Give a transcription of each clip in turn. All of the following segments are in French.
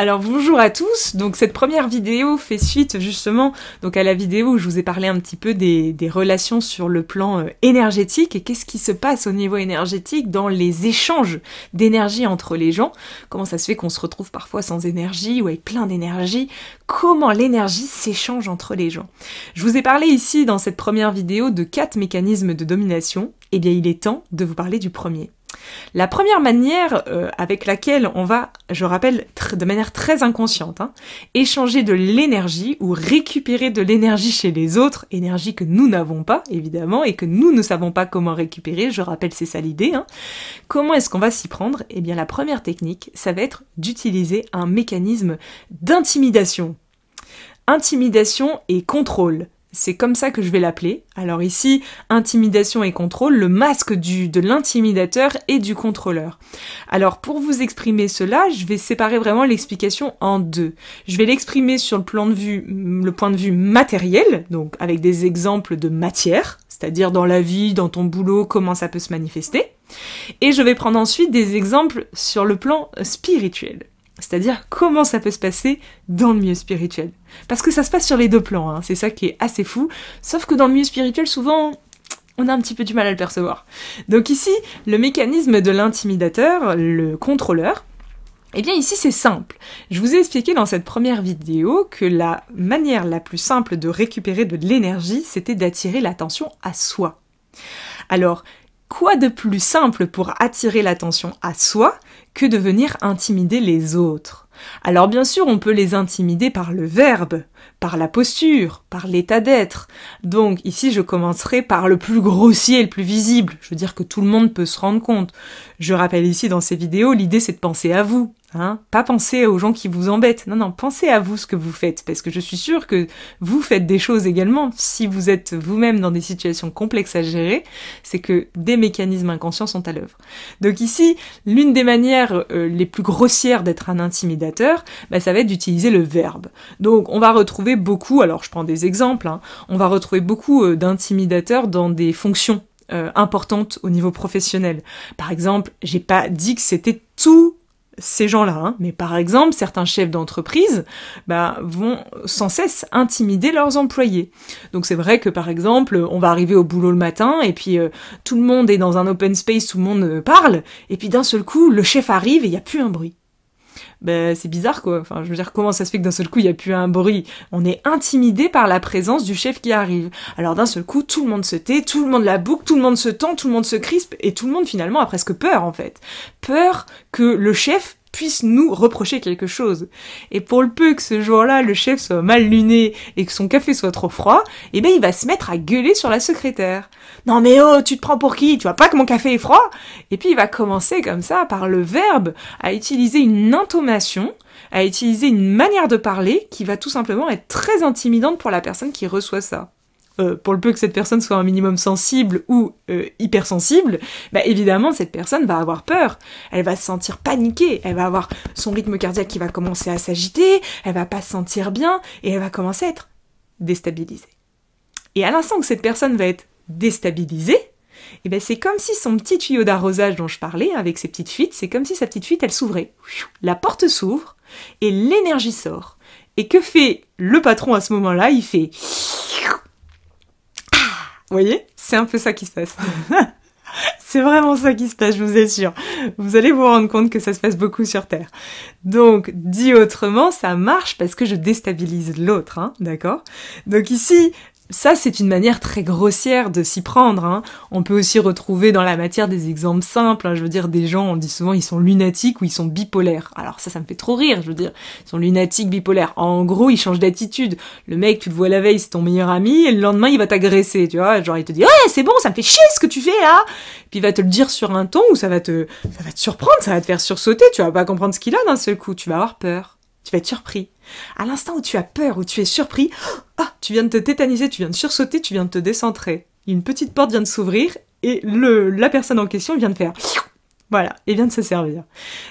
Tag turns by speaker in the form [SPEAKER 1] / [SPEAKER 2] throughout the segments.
[SPEAKER 1] Alors bonjour à tous, donc cette première vidéo fait suite justement donc à la vidéo où je vous ai parlé un petit peu des, relations sur le plan euh, énergétique et qu'est-ce qui se passe au niveau énergétique dans les échanges d'énergie entre les gens, comment ça se fait qu'on se retrouve parfois sans énergie ou avec plein d'énergie, comment l'énergie s'échange entre les gens. Je vous ai parlé ici dans cette première vidéo de quatre mécanismes de domination, et eh bien il est temps de vous parler du premier. La première manière euh, avec laquelle on va, je rappelle, de manière très inconsciente, hein, échanger de l'énergie ou récupérer de l'énergie chez les autres, énergie que nous n'avons pas, évidemment, et que nous ne savons pas comment récupérer, je rappelle, c'est ça l'idée. Hein. Comment est-ce qu'on va s'y prendre Eh bien, la première technique, ça va être d'utiliser un mécanisme d'intimidation. Intimidation et contrôle. C'est comme ça que je vais l'appeler. Alors ici, intimidation et contrôle, le masque du, de l'intimidateur et du contrôleur. Alors pour vous exprimer cela, je vais séparer vraiment l'explication en deux. Je vais l'exprimer sur le plan de vue, le point de vue matériel, donc avec des exemples de matière, c'est-à-dire dans la vie, dans ton boulot, comment ça peut se manifester. Et je vais prendre ensuite des exemples sur le plan spirituel. C'est-à-dire comment ça peut se passer dans le milieu spirituel. Parce que ça se passe sur les deux plans, hein, c'est ça qui est assez fou. Sauf que dans le milieu spirituel, souvent, on a un petit peu du mal à le percevoir. Donc ici, le mécanisme de l'intimidateur, le contrôleur, eh bien ici c'est simple. Je vous ai expliqué dans cette première vidéo que la manière la plus simple de récupérer de l'énergie, c'était d'attirer l'attention à soi. Alors, quoi de plus simple pour attirer l'attention à soi que de venir intimider les autres. Alors bien sûr, on peut les intimider par le verbe, par la posture, par l'état d'être. Donc ici, je commencerai par le plus grossier, et le plus visible. Je veux dire que tout le monde peut se rendre compte. Je rappelle ici dans ces vidéos, l'idée c'est de penser à vous, Hein. pas penser aux gens qui vous embêtent. Non, non, pensez à vous ce que vous faites, parce que je suis sûre que vous faites des choses également. Si vous êtes vous-même dans des situations complexes à gérer, c'est que des mécanismes inconscients sont à l'œuvre. Donc ici, l'une des manières euh, les plus grossières d'être un intimidateur, bah, ça va être d'utiliser le verbe. Donc on va retrouver beaucoup, alors je prends des exemples, hein, on va retrouver beaucoup euh, d'intimidateurs dans des fonctions euh, importantes au niveau professionnel. Par exemple, j'ai pas dit que c'était tout ces gens-là, hein. mais par exemple, certains chefs d'entreprise bah, vont sans cesse intimider leurs employés. Donc c'est vrai que par exemple, on va arriver au boulot le matin et puis euh, tout le monde est dans un open space, tout le monde euh, parle, et puis d'un seul coup, le chef arrive et il n'y a plus un bruit ben c'est bizarre quoi. Enfin, je veux dire, comment ça se fait que d'un seul coup il n'y a plus un bruit On est intimidé par la présence du chef qui arrive. Alors d'un seul coup, tout le monde se tait, tout le monde la boucle, tout le monde se tend, tout le monde se crispe, et tout le monde finalement a presque peur en fait. Peur que le chef puisse nous reprocher quelque chose. Et pour le peu que ce jour-là, le chef soit mal luné et que son café soit trop froid, eh ben, il va se mettre à gueuler sur la secrétaire. Non mais oh, tu te prends pour qui? Tu vois pas que mon café est froid? Et puis il va commencer comme ça, par le verbe, à utiliser une intonation, à utiliser une manière de parler qui va tout simplement être très intimidante pour la personne qui reçoit ça. Euh, pour le peu que cette personne soit un minimum sensible ou euh, hypersensible, bah, évidemment cette personne va avoir peur, elle va se sentir paniquée, elle va avoir son rythme cardiaque qui va commencer à s'agiter, elle va pas se sentir bien et elle va commencer à être déstabilisée. Et à l'instant que cette personne va être déstabilisée, et eh ben, c'est comme si son petit tuyau d'arrosage dont je parlais, avec ses petites fuites, c'est comme si sa petite fuite, elle s'ouvrait. La porte s'ouvre et l'énergie sort. Et que fait le patron à ce moment-là Il fait vous voyez C'est un peu ça qui se passe. C'est vraiment ça qui se passe, je vous assure. Vous allez vous rendre compte que ça se passe beaucoup sur Terre. Donc, dit autrement, ça marche parce que je déstabilise l'autre, hein, d'accord Donc ici, ça, c'est une manière très grossière de s'y prendre. Hein. On peut aussi retrouver dans la matière des exemples simples. Hein. Je veux dire, des gens, on dit souvent, ils sont lunatiques ou ils sont bipolaires. Alors ça, ça me fait trop rire. Je veux dire, ils sont lunatiques, bipolaires. En gros, ils changent d'attitude. Le mec, tu le vois la veille, c'est ton meilleur ami, et le lendemain, il va t'agresser. Tu vois, genre il te dit, ouais, c'est bon, ça me fait chier ce que tu fais là. Puis il va te le dire sur un ton où ça va te, ça va te surprendre, ça va te faire sursauter. Tu vas pas comprendre ce qu'il a d'un seul coup. Tu vas avoir peur tu vas être surpris. À l'instant où tu as peur, où tu es surpris, ah, tu viens de te tétaniser, tu viens de sursauter, tu viens de te décentrer. Une petite porte vient de s'ouvrir et le, la personne en question vient de faire voilà, et vient de se servir.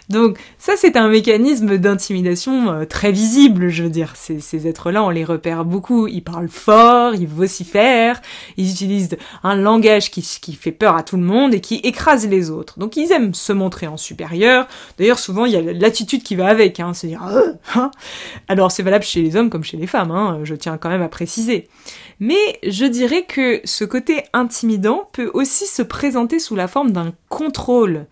[SPEAKER 1] Donc ça, c'est un mécanisme d'intimidation euh, très visible, je veux dire. Ces, êtres-là, on les repère beaucoup. Ils parlent fort, ils vocifèrent, ils utilisent un langage qui, fait peur à tout le monde et qui écrase les autres. Donc ils aiment se montrer en supérieur. D'ailleurs, souvent, il y a l'attitude qui va avec, hein, c'est-à-dire... Hein. Alors c'est valable chez les hommes comme chez les femmes, hein. je tiens quand même à préciser mais je dirais que ce côté intimidant peut aussi se présenter sous la forme d'un contrôle.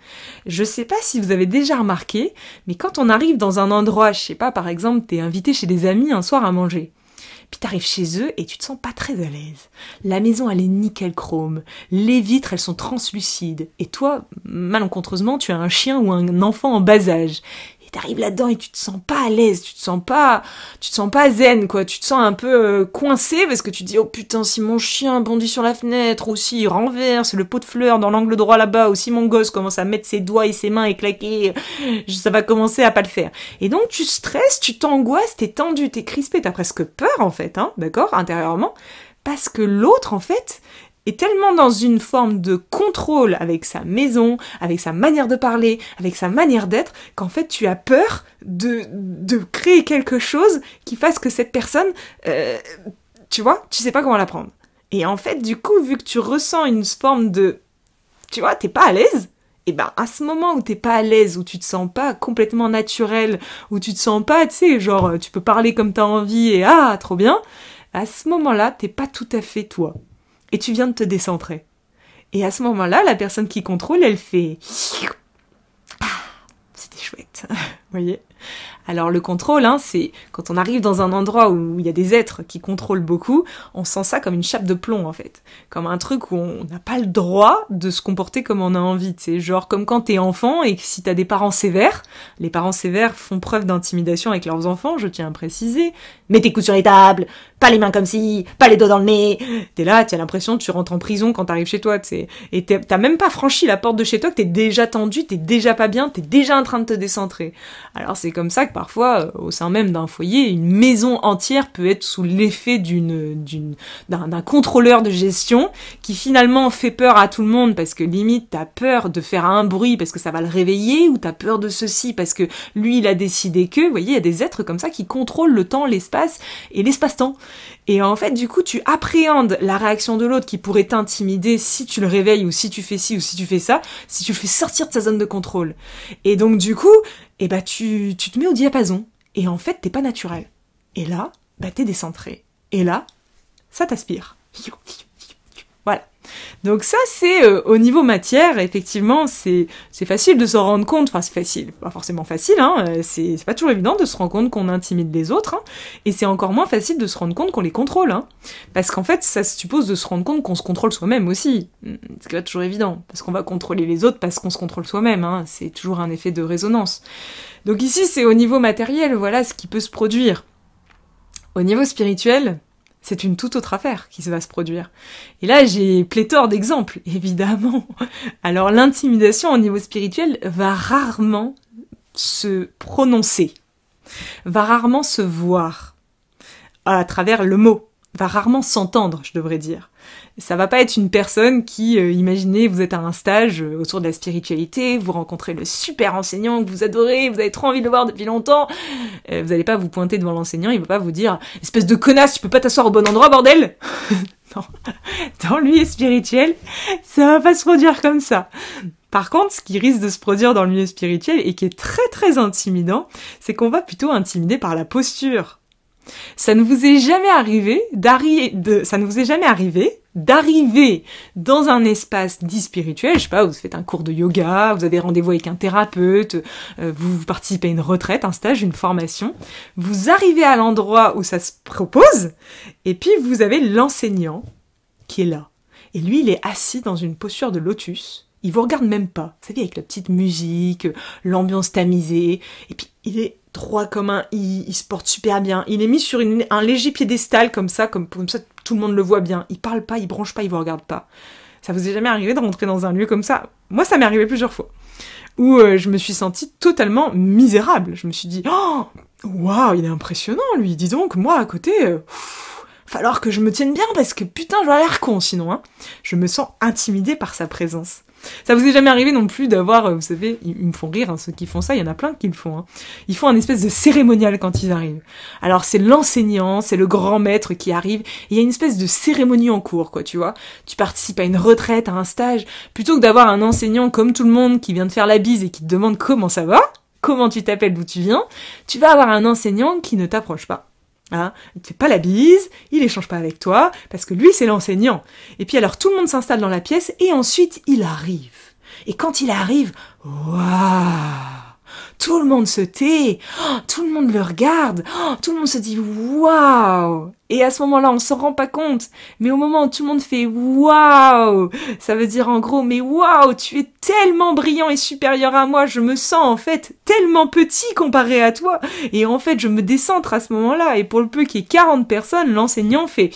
[SPEAKER 1] Je sais pas si vous avez déjà remarqué, mais quand on arrive dans un endroit, je sais pas, par exemple, t'es invité chez des amis un soir à manger. Puis t'arrives chez eux et tu te sens pas très à l'aise. La maison elle est nickel chrome, les vitres elles sont translucides, et toi, malencontreusement, tu as un chien ou un enfant en bas âge t'arrives là-dedans et tu te sens pas à l'aise, tu te sens pas, tu te sens pas zen, quoi. Tu te sens un peu euh, coincé parce que tu te dis, oh putain, si mon chien bondit sur la fenêtre, ou s'il renverse le pot de fleurs dans l'angle droit là-bas, ou si mon gosse commence à mettre ses doigts et ses mains et claquer, ça va commencer à pas le faire. Et donc, tu stresses, tu t'angoisses, t'es tendu, t'es crispé, t'as presque peur, en fait, hein, d'accord, intérieurement. Parce que l'autre, en fait, est tellement dans une forme de contrôle avec sa maison, avec sa manière de parler, avec sa manière d'être, qu'en fait tu as peur de, de créer quelque chose qui fasse que cette personne, euh, tu vois, tu sais pas comment la prendre. Et en fait, du coup, vu que tu ressens une forme de, tu vois, t'es pas à l'aise, et eh ben à ce moment où t'es pas à l'aise, où tu te sens pas complètement naturel, où tu te sens pas, tu sais, genre tu peux parler comme t'as envie et ah trop bien, à ce moment-là t'es pas tout à fait toi et tu viens de te décentrer. Et à ce moment-là, la personne qui contrôle, elle fait ah, c'était chouette, vous voyez. Alors le contrôle, hein, c'est quand on arrive dans un endroit où il y a des êtres qui contrôlent beaucoup, on sent ça comme une chape de plomb en fait, comme un truc où on n'a pas le droit de se comporter comme on a envie. C'est genre comme quand t'es enfant et que si t'as des parents sévères, les parents sévères font preuve d'intimidation avec leurs enfants, je tiens à préciser. Mets tes coups sur les tables, pas les mains comme si, pas les dos dans le nez. T'es là, t'as l'impression que tu rentres en prison quand t'arrives chez toi. T'sais. Et t'as même pas franchi la porte de chez toi, que t'es déjà tendu, t'es déjà pas bien, t'es déjà en train de te décentrer. Alors c'est comme ça que Parfois, euh, au sein même d'un foyer, une maison entière peut être sous l'effet d'une, d'une, d'un, contrôleur de gestion qui finalement fait peur à tout le monde parce que limite t'as peur de faire un bruit parce que ça va le réveiller ou t'as peur de ceci parce que lui il a décidé que, vous voyez, il y a des êtres comme ça qui contrôlent le temps, l'espace et l'espace-temps. Et en fait, du coup, tu appréhendes la réaction de l'autre qui pourrait t'intimider si tu le réveilles ou si tu fais ci ou si tu fais ça, si tu le fais sortir de sa zone de contrôle. Et donc, du coup, eh bah, tu, tu te mets au diapason. Et en fait, t'es pas naturel. Et là, bah, t'es décentré. Et là, ça t'aspire. Donc ça, c'est euh, au niveau matière, effectivement, c'est facile de s'en rendre compte. Enfin, c'est facile, pas forcément facile. Hein, euh, c'est pas toujours évident de se rendre compte qu'on intimide les autres, hein. et c'est encore moins facile de se rendre compte qu'on les contrôle, hein. parce qu'en fait, ça suppose de se rendre compte qu'on se contrôle soi-même aussi. Mmh, c'est pas toujours évident, parce qu'on va contrôler les autres parce qu'on se contrôle soi-même. Hein. c'est toujours un effet de résonance. Donc ici, c'est au niveau matériel, voilà ce qui peut se produire. Au niveau spirituel, c'est une toute autre affaire qui va se produire. Et là, j'ai pléthore d'exemples, évidemment. Alors l'intimidation au niveau spirituel va rarement se prononcer, va rarement se voir à travers le mot, va rarement s'entendre, je devrais dire. Ça va pas être une personne qui, euh, imaginez, vous êtes à un stage euh, autour de la spiritualité, vous rencontrez le super enseignant que vous adorez, vous avez trop envie de le voir depuis longtemps. Euh, vous n'allez pas vous pointer devant l'enseignant, il va pas vous dire espèce de connasse, tu peux pas t'asseoir au bon endroit, bordel. non, dans lui spirituel, ça va pas se produire comme ça. Par contre, ce qui risque de se produire dans le milieu spirituel et qui est très très intimidant, c'est qu'on va plutôt intimider par la posture. Ça ne vous est jamais arrivé ça ne vous est jamais arrivé d'arriver dans un espace dit spirituel, je sais pas, vous faites un cours de yoga, vous avez rendez-vous avec un thérapeute, euh, vous participez à une retraite, un stage, une formation, vous arrivez à l'endroit où ça se propose, et puis vous avez l'enseignant qui est là. Et lui, il est assis dans une posture de lotus, il vous regarde même pas. Vous savez, avec la petite musique, euh, l'ambiance tamisée, et puis il est droit comme un il se porte super bien, il est mis sur un léger piédestal comme ça, comme, ça tout le monde le voit bien. Il parle pas, il branche pas, il vous regarde pas. Ça vous est jamais arrivé de rentrer dans un lieu comme ça Moi, ça m'est arrivé plusieurs fois. Où euh, je me suis sentie totalement misérable. Je me suis dit, oh, waouh, il est impressionnant lui, dis donc, moi à côté, il euh, falloir que je me tienne bien parce que putain, je vais l'air con sinon. Hein. Je me sens intimidée par sa présence. Ça vous est jamais arrivé non plus d'avoir, euh, vous savez, ils, me font rire, hein, ceux qui font ça, il y en a plein qui le font. Hein. Ils font un espèce de cérémonial quand ils arrivent. Alors c'est l'enseignant, c'est le grand maître qui arrive, il y a une espèce de cérémonie en cours, quoi, tu vois. Tu participes à une retraite, à un stage, plutôt que d'avoir un enseignant comme tout le monde qui vient de faire la bise et qui te demande comment ça va, comment tu t'appelles, d'où tu viens, tu vas avoir un enseignant qui ne t'approche pas Hein, il te fait pas la bise, il échange pas avec toi, parce que lui c'est l'enseignant. Et puis alors tout le monde s'installe dans la pièce et ensuite il arrive. Et quand il arrive, waouh tout le monde se tait, oh, tout le monde le regarde, oh, tout le monde se dit waouh. Et à ce moment-là, on s'en rend pas compte. Mais au moment où tout le monde fait waouh, ça veut dire en gros, mais waouh, tu es tellement brillant et supérieur à moi, je me sens en fait tellement petit comparé à toi. Et en fait, je me décentre à ce moment-là. Et pour le peu qu'il y ait 40 personnes, l'enseignant fait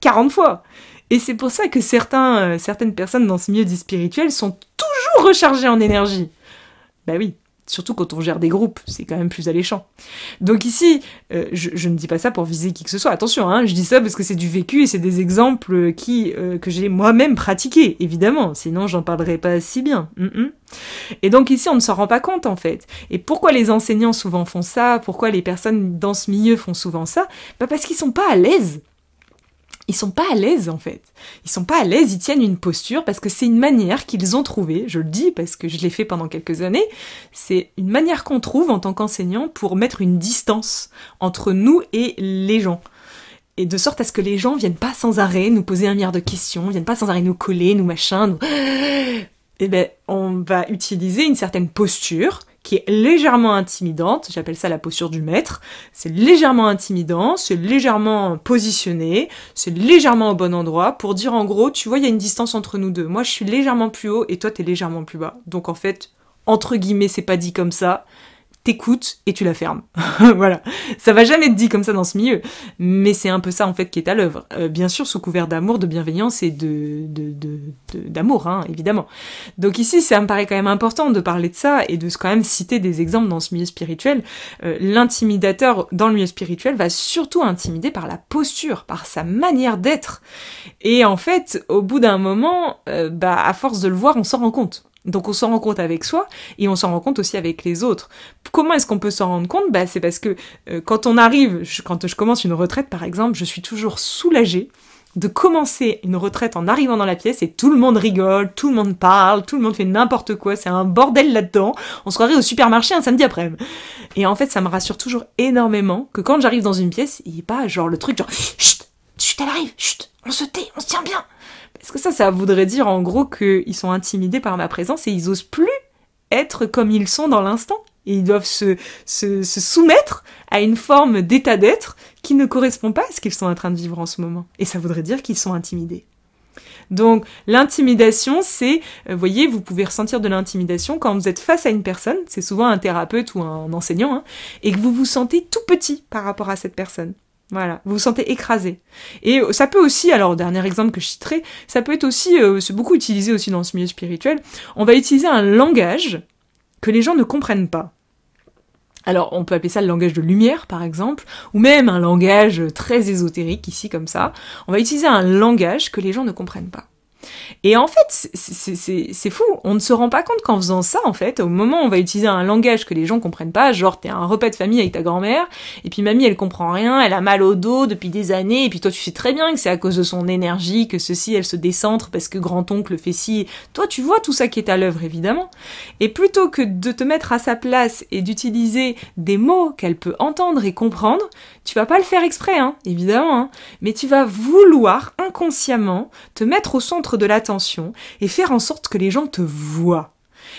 [SPEAKER 1] 40 fois. Et c'est pour ça que certains, euh, certaines personnes dans ce milieu spirituel sont tout recharger en énergie. Bah oui, Surtout quand on gère des groupes, c'est quand même plus alléchant. Donc ici, euh, je, ne dis pas ça pour viser qui que ce soit, attention, hein, je dis ça parce que c'est du vécu et c'est des exemples qui euh, que j'ai moi-même pratiqués, évidemment, sinon j'en parlerai pas si bien. Et donc ici, on ne s'en rend pas compte en fait. Et pourquoi les enseignants souvent font ça Pourquoi les personnes dans ce milieu font souvent ça Bah parce qu'ils sont pas à l'aise ils sont pas à l'aise en fait. Ils sont pas à l'aise, ils tiennent une posture parce que c'est une manière qu'ils ont trouvée, je le dis parce que je l'ai fait pendant quelques années, c'est une manière qu'on trouve en tant qu'enseignant pour mettre une distance entre nous et les gens. Et de sorte à ce que les gens viennent pas sans arrêt nous poser un milliard de questions, viennent pas sans arrêt nous coller, nous machin, nous... Eh ben, on va utiliser une certaine posture qui est légèrement intimidante, j'appelle ça la posture du maître, c'est légèrement intimidant, c'est légèrement positionné, c'est légèrement au bon endroit pour dire en gros, tu vois, il y a une distance entre nous deux. Moi, je suis légèrement plus haut et toi, t'es légèrement plus bas. Donc en fait, entre guillemets, c'est pas dit comme ça, t'écoutes et tu la fermes. voilà. Ça va jamais être dit comme ça dans ce milieu, mais c'est un peu ça en fait qui est à l'œuvre. Euh, bien sûr, sous couvert d'amour, de bienveillance et de d'amour, de, hein, évidemment. Donc ici, ça me paraît quand même important de parler de ça et de quand même citer des exemples dans ce milieu spirituel. Euh, l'intimidateur dans le milieu spirituel va surtout intimider par la posture, par sa manière d'être. Et en fait, au bout d'un moment, euh, bah à force de le voir, on s'en rend compte. Donc on s'en rend compte avec soi et on s'en rend compte aussi avec les autres. Comment est-ce qu'on peut s'en rendre compte bah, C'est parce que euh, quand on arrive, quand je commence une retraite par exemple, je suis toujours soulagée de commencer une retraite en arrivant dans la pièce et tout le monde rigole, tout le monde parle, tout le monde fait n'importe quoi, c'est un bordel là-dedans. On se croirait au supermarché un samedi après-midi. Et en fait, ça me rassure toujours énormément que quand j'arrive dans une pièce, il n'y ait pas genre le truc genre chut, chut, elle arrive, chut, on se tait, on se tient bien. Parce que ça, ça voudrait dire en gros qu'ils sont intimidés par ma présence et ils osent plus être comme ils sont dans l'instant. Et ils doivent se, soumettre à une forme d'état d'être qui ne correspond pas à ce qu'ils sont en train de vivre en ce moment. Et ça voudrait dire qu'ils sont intimidés. Donc l'intimidation, c'est, vous euh, voyez, vous pouvez ressentir de l'intimidation quand vous êtes face à une personne, c'est souvent un thérapeute ou un enseignant, hein, et que vous vous sentez tout petit par rapport à cette personne. Voilà, vous vous sentez écrasé. Et euh, ça peut aussi, alors dernier exemple que je citerai, ça peut être aussi, euh, c'est beaucoup utilisé aussi dans ce milieu spirituel, on va utiliser un langage que les gens ne comprennent pas. Alors on peut appeler ça le langage de lumière par exemple, ou même un langage très ésotérique ici comme ça. On va utiliser un langage que les gens ne comprennent pas. Et en fait, c'est fou. On ne se rend pas compte qu'en faisant ça, en fait, au moment où on va utiliser un langage que les gens comprennent pas, genre t'es un repas de famille avec ta grand-mère, et puis mamie elle comprend rien, elle a mal au dos depuis des années, et puis toi tu sais très bien que c'est à cause de son énergie que ceci elle se décentre parce que grand-oncle fait ci. Toi tu vois tout ça qui est à l'œuvre évidemment. Et plutôt que de te mettre à sa place et d'utiliser des mots qu'elle peut entendre et comprendre, tu vas pas le faire exprès, hein, évidemment, hein. mais tu vas vouloir inconsciemment te mettre au centre de l'attention et faire en sorte que les gens te voient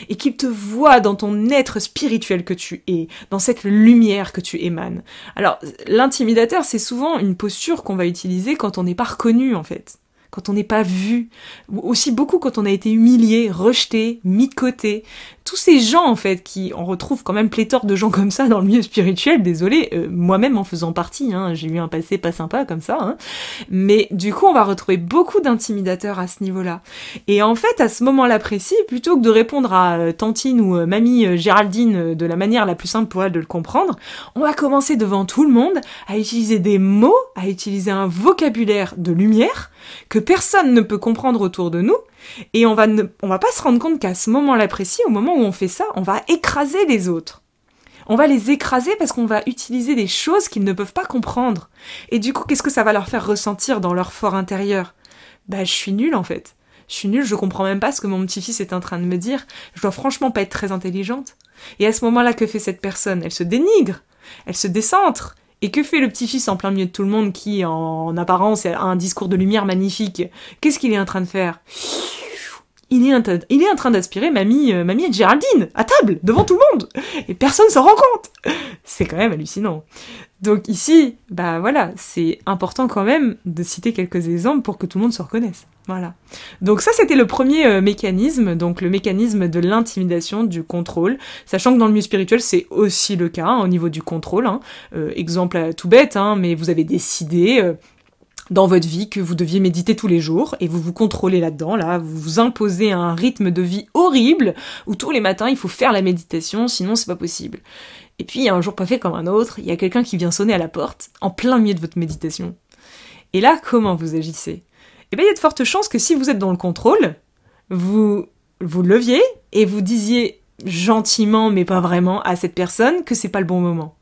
[SPEAKER 1] et qu'ils te voient dans ton être spirituel que tu es, dans cette lumière que tu émanes. Alors, l'intimidateur, c'est souvent une posture qu'on va utiliser quand on n'est pas reconnu, en fait, quand on n'est pas vu, aussi beaucoup quand on a été humilié, rejeté, mis de côté, tous ces gens en fait qui on retrouve quand même pléthore de gens comme ça dans le milieu spirituel désolé euh, moi-même en faisant partie hein, j'ai eu un passé pas sympa comme ça hein. mais du coup on va retrouver beaucoup d'intimidateurs à ce niveau-là et en fait à ce moment-là précis plutôt que de répondre à euh, Tantine ou euh, mamie Géraldine de la manière la plus simple pour elle de le comprendre on va commencer devant tout le monde à utiliser des mots à utiliser un vocabulaire de lumière que personne ne peut comprendre autour de nous et on va, ne, on va pas se rendre compte qu'à ce moment-là précis, au moment où on fait ça, on va écraser les autres. On va les écraser parce qu'on va utiliser des choses qu'ils ne peuvent pas comprendre. Et du coup, qu'est-ce que ça va leur faire ressentir dans leur fort intérieur Bah, je suis nulle en fait. Je suis nulle, je comprends même pas ce que mon petit-fils est en train de me dire. Je dois franchement pas être très intelligente. Et à ce moment-là, que fait cette personne Elle se dénigre, elle se décentre, et que fait le petit-fils en plein milieu de tout le monde qui, en apparence, a un discours de lumière magnifique Qu'est-ce qu'il est en train de faire il est, en train d'aspirer mamie, euh, mamie et Géraldine, à table, devant tout le monde Et personne s'en rend compte C'est quand même hallucinant. Donc ici, bah voilà, c'est important quand même de citer quelques exemples pour que tout le monde se reconnaisse. Voilà. Donc ça, c'était le premier euh, mécanisme, donc le mécanisme de l'intimidation, du contrôle, sachant que dans le milieu spirituel, c'est aussi le cas hein, au niveau du contrôle. Hein. Euh, exemple euh, tout bête, hein, mais vous avez décidé dans votre vie que vous deviez méditer tous les jours et vous vous contrôlez là-dedans, là, vous vous imposez un rythme de vie horrible où tous les matins il faut faire la méditation, sinon c'est pas possible. Et puis, il y a un jour pas fait comme un autre, il y a quelqu'un qui vient sonner à la porte, en plein milieu de votre méditation. Et là, comment vous agissez Eh bien, il y a de fortes chances que si vous êtes dans le contrôle, vous vous leviez et vous disiez gentiment, mais pas vraiment, à cette personne que c'est pas le bon moment.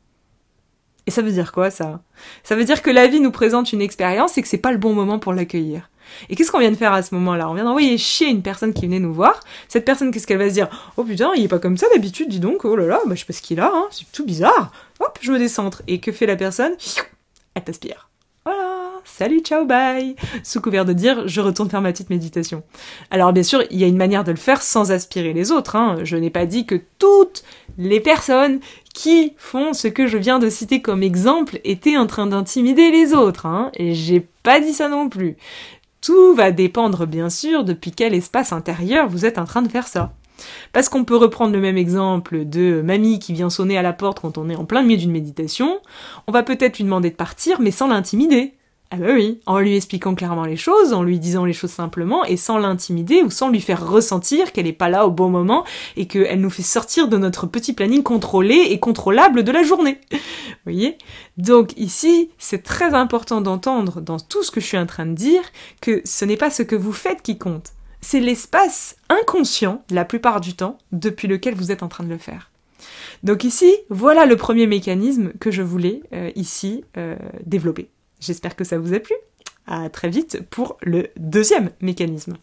[SPEAKER 1] Et ça veut dire quoi, ça Ça veut dire que la vie nous présente une expérience et que c'est pas le bon moment pour l'accueillir. Et qu'est-ce qu'on vient de faire à ce moment-là On vient d'envoyer chier une personne qui venait nous voir. Cette personne, qu'est-ce qu'elle va se dire Oh putain, il est pas comme ça d'habitude, dis donc, oh là là, bah, je sais pas ce qu'il a, hein. c'est tout bizarre. Hop, je me décentre. Et que fait la personne Elle t'aspire. Voilà salut, ciao, bye, sous couvert de dire je retourne faire ma petite méditation. Alors bien sûr, il y a une manière de le faire sans aspirer les autres. Hein. Je n'ai pas dit que toutes les personnes qui font ce que je viens de citer comme exemple étaient en train d'intimider les autres. Hein. Et j'ai pas dit ça non plus. Tout va dépendre bien sûr depuis quel espace intérieur vous êtes en train de faire ça. Parce qu'on peut reprendre le même exemple de mamie qui vient sonner à la porte quand on est en plein milieu d'une méditation, on va peut-être lui demander de partir mais sans l'intimider. Ah bah oui, en lui expliquant clairement les choses, en lui disant les choses simplement et sans l'intimider ou sans lui faire ressentir qu'elle n'est pas là au bon moment et qu'elle nous fait sortir de notre petit planning contrôlé et contrôlable de la journée. Vous voyez Donc ici, c'est très important d'entendre dans tout ce que je suis en train de dire que ce n'est pas ce que vous faites qui compte, c'est l'espace inconscient, la plupart du temps, depuis lequel vous êtes en train de le faire. Donc ici, voilà le premier mécanisme que je voulais euh, ici euh, développer. J'espère que ça vous a plu. À très vite pour le deuxième mécanisme.